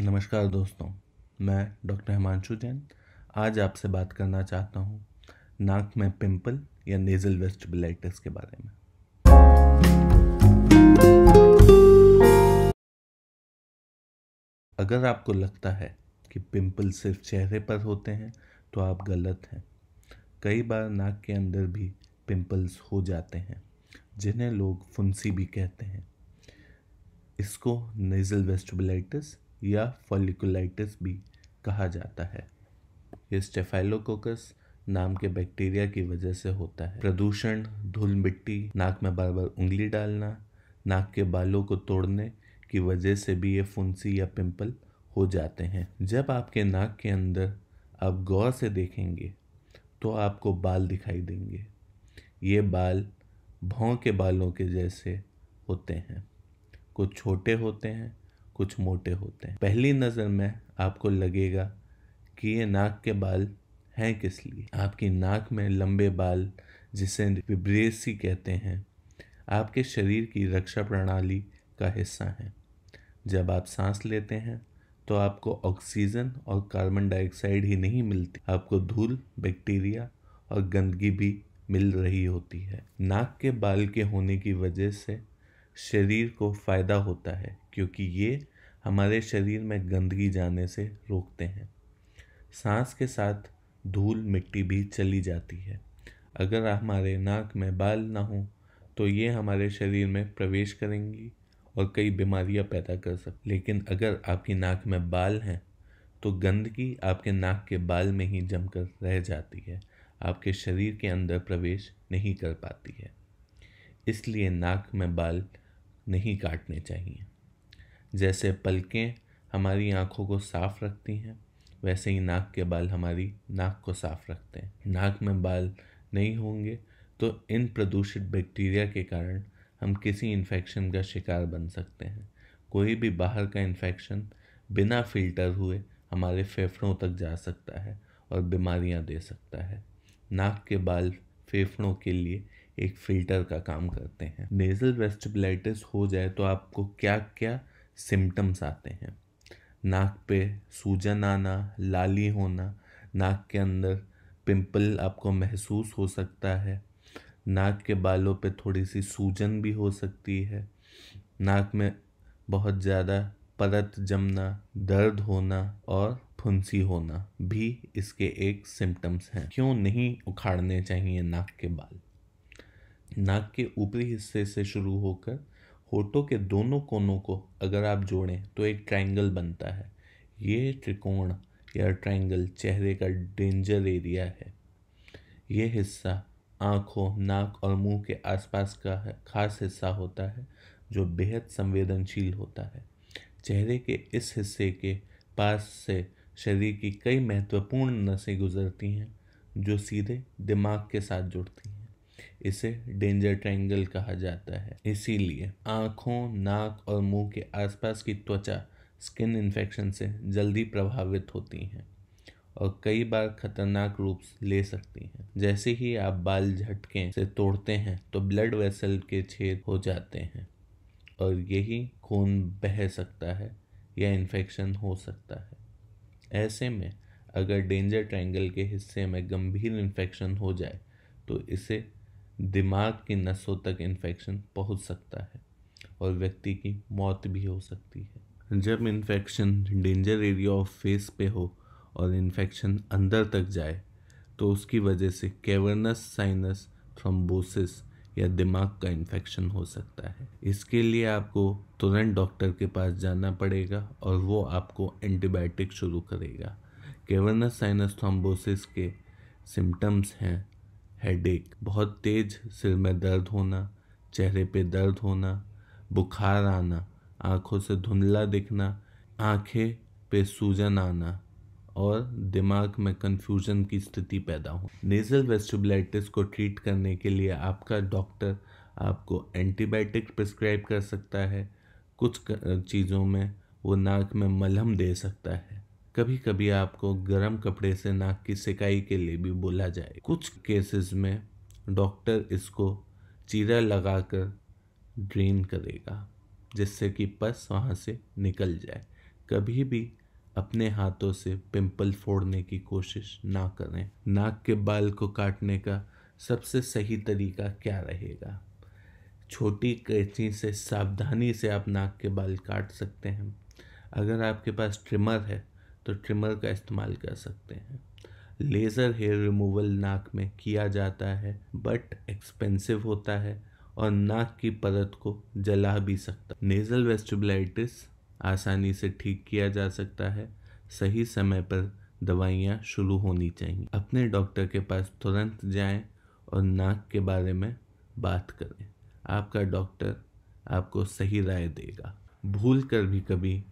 नमस्कार दोस्तों मैं डॉक्टर हिमांशु जैन आज आपसे बात करना चाहता हूँ नाक में पिंपल या नेज़ल वेस्टिबुलाइटिस के बारे में अगर आपको लगता है कि पिंपल सिर्फ चेहरे पर होते हैं तो आप गलत हैं कई बार नाक के अंदर भी पिंपल्स हो जाते हैं जिन्हें लोग फुंसी भी कहते हैं इसको नेज़ल वेस्टिबुलाइटिस या फॉलिकुलाइटिस भी कहा जाता है ये स्टेफाइलोकोकस नाम के बैक्टीरिया की वजह से होता है प्रदूषण धूल मिट्टी नाक में बार बार उंगली डालना नाक के बालों को तोड़ने की वजह से भी ये फुंसी या पिंपल हो जाते हैं जब आपके नाक के अंदर आप गौर से देखेंगे तो आपको बाल दिखाई देंगे ये बाल भौं के बालों के जैसे होते हैं कुछ छोटे होते हैं कुछ मोटे होते हैं पहली नज़र में आपको लगेगा कि ये नाक के बाल हैं किस लिए आपकी नाक में लंबे बाल जिसे विब्रेसी कहते हैं आपके शरीर की रक्षा प्रणाली का हिस्सा हैं जब आप सांस लेते हैं तो आपको ऑक्सीजन और कार्बन डाइऑक्साइड ही नहीं मिलती आपको धूल बैक्टीरिया और गंदगी भी मिल रही होती है नाक के बाल के होने की वजह से शरीर को फ़ायदा होता है क्योंकि ये हमारे शरीर में गंदगी जाने से रोकते हैं सांस के साथ धूल मिट्टी भी चली जाती है अगर हमारे नाक में बाल ना हो तो ये हमारे शरीर में प्रवेश करेंगी और कई बीमारियां पैदा कर सकती लेकिन अगर आपकी नाक में बाल हैं तो गंदगी आपके नाक के बाल में ही जमकर रह जाती है आपके शरीर के अंदर प्रवेश नहीं कर पाती है इसलिए नाक में बाल नहीं काटने चाहिए जैसे पलकें हमारी आँखों को साफ रखती हैं वैसे ही नाक के बाल हमारी नाक को साफ रखते हैं नाक में बाल नहीं होंगे तो इन प्रदूषित बैक्टीरिया के कारण हम किसी इन्फेक्शन का शिकार बन सकते हैं कोई भी बाहर का इन्फेक्शन बिना फिल्टर हुए हमारे फेफड़ों तक जा सकता है और बीमारियां दे सकता है नाक के बाल फेफड़ों के लिए एक फ़िल्टर का काम करते हैं नेज़ल वेस्टिबुलाइटिस हो जाए तो आपको क्या क्या सिम्टम्स आते हैं नाक पे सूजन आना लाली होना नाक के अंदर पिंपल आपको महसूस हो सकता है नाक के बालों पे थोड़ी सी सूजन भी हो सकती है नाक में बहुत ज़्यादा परत जमना दर्द होना और फुंसी होना भी इसके एक सिम्टम्स हैं क्यों नहीं उखाड़ने चाहिए नाक के बाल नाक के ऊपरी हिस्से से शुरू होकर होठों के दोनों कोनों को अगर आप जोड़ें तो एक ट्रायंगल बनता है ये त्रिकोण या ट्रायंगल चेहरे का डेंजर एरिया है ये हिस्सा आँखों नाक और मुंह के आसपास का खास हिस्सा होता है जो बेहद संवेदनशील होता है चेहरे के इस हिस्से के पास से शरीर की कई महत्वपूर्ण नसें गुजरती हैं जो सीधे दिमाग के साथ जुड़ती हैं इसे डेंजर ट्रायंगल कहा जाता है इसीलिए आँखों नाक और मुंह के आसपास की त्वचा स्किन इन्फेक्शन से जल्दी प्रभावित होती हैं और कई बार खतरनाक रूप ले सकती हैं जैसे ही आप बाल झटके से तोड़ते हैं तो ब्लड वेसल के छेद हो जाते हैं और यही खून बह सकता है या इन्फेक्शन हो सकता है ऐसे में अगर डेंजर ट्रायंगल के हिस्से में गंभीर इन्फेक्शन हो जाए तो इसे दिमाग की नसों तक इन्फेक्शन पहुंच सकता है और व्यक्ति की मौत भी हो सकती है जब infection danger area of face पे हो और इन्फेक्शन अंदर तक जाए तो उसकी वजह से कैवर्नस साइनस थ्रोम्बोसिस या दिमाग का इन्फेक्शन हो सकता है इसके लिए आपको तुरंत डॉक्टर के पास जाना पड़ेगा और वो आपको एंटीबायोटिक शुरू करेगा केवर्नस साइनस थ्रोम्बोसिस के सिम्टम्स हैं हेडेक बहुत तेज़ सिर में दर्द होना चेहरे पे दर्द होना बुखार आना आँखों से धुंधला दिखना आँखें पे सूजन आना और दिमाग में कन्फ्यूजन की स्थिति पैदा हो नेज़ल वेस्टिबुलाइटिस को ट्रीट करने के लिए आपका डॉक्टर आपको एंटीबायोटिक प्रिस्क्राइब कर सकता है कुछ चीज़ों में वो नाक में मलहम दे सकता है कभी कभी आपको गर्म कपड़े से नाक की सिकाई के लिए भी बोला जाए कुछ केसेस में डॉक्टर इसको चीरा लगाकर ड्रेन करेगा जिससे कि पस वहाँ से निकल जाए कभी भी अपने हाथों से पिंपल फोड़ने की कोशिश ना करें नाक के बाल को काटने का सबसे सही तरीका क्या रहेगा छोटी कैंची से सावधानी से आप नाक के बाल काट सकते हैं अगर आपके पास ट्रिमर है तो ट्रिमर का इस्तेमाल कर सकते हैं लेज़र हेयर रिमूवल नाक में किया जाता है बट एक्सपेंसिव होता है और नाक की परत को जला भी सकता नेज़ल वेस्टिबुलाइटिस आसानी से ठीक किया जा सकता है सही समय पर दवाइयाँ शुरू होनी चाहिए अपने डॉक्टर के पास तुरंत जाएं और नाक के बारे में बात करें आपका डॉक्टर आपको सही राय देगा भूल कर भी कभी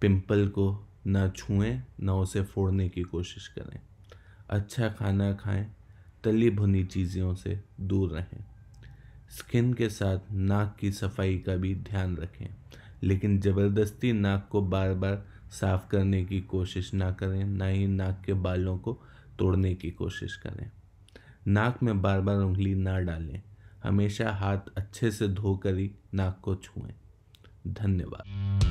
पिंपल को ना छुएं ना उसे फोड़ने की कोशिश करें अच्छा खाना खाएं तली भुनी चीज़ों से दूर रहें स्किन के साथ नाक की सफाई का भी ध्यान रखें लेकिन ज़बरदस्ती नाक को बार बार साफ करने की कोशिश ना करें ना ही नाक के बालों को तोड़ने की कोशिश करें नाक में बार बार उंगली ना डालें हमेशा हाथ अच्छे से धोकर ही नाक को छुएं धन्यवाद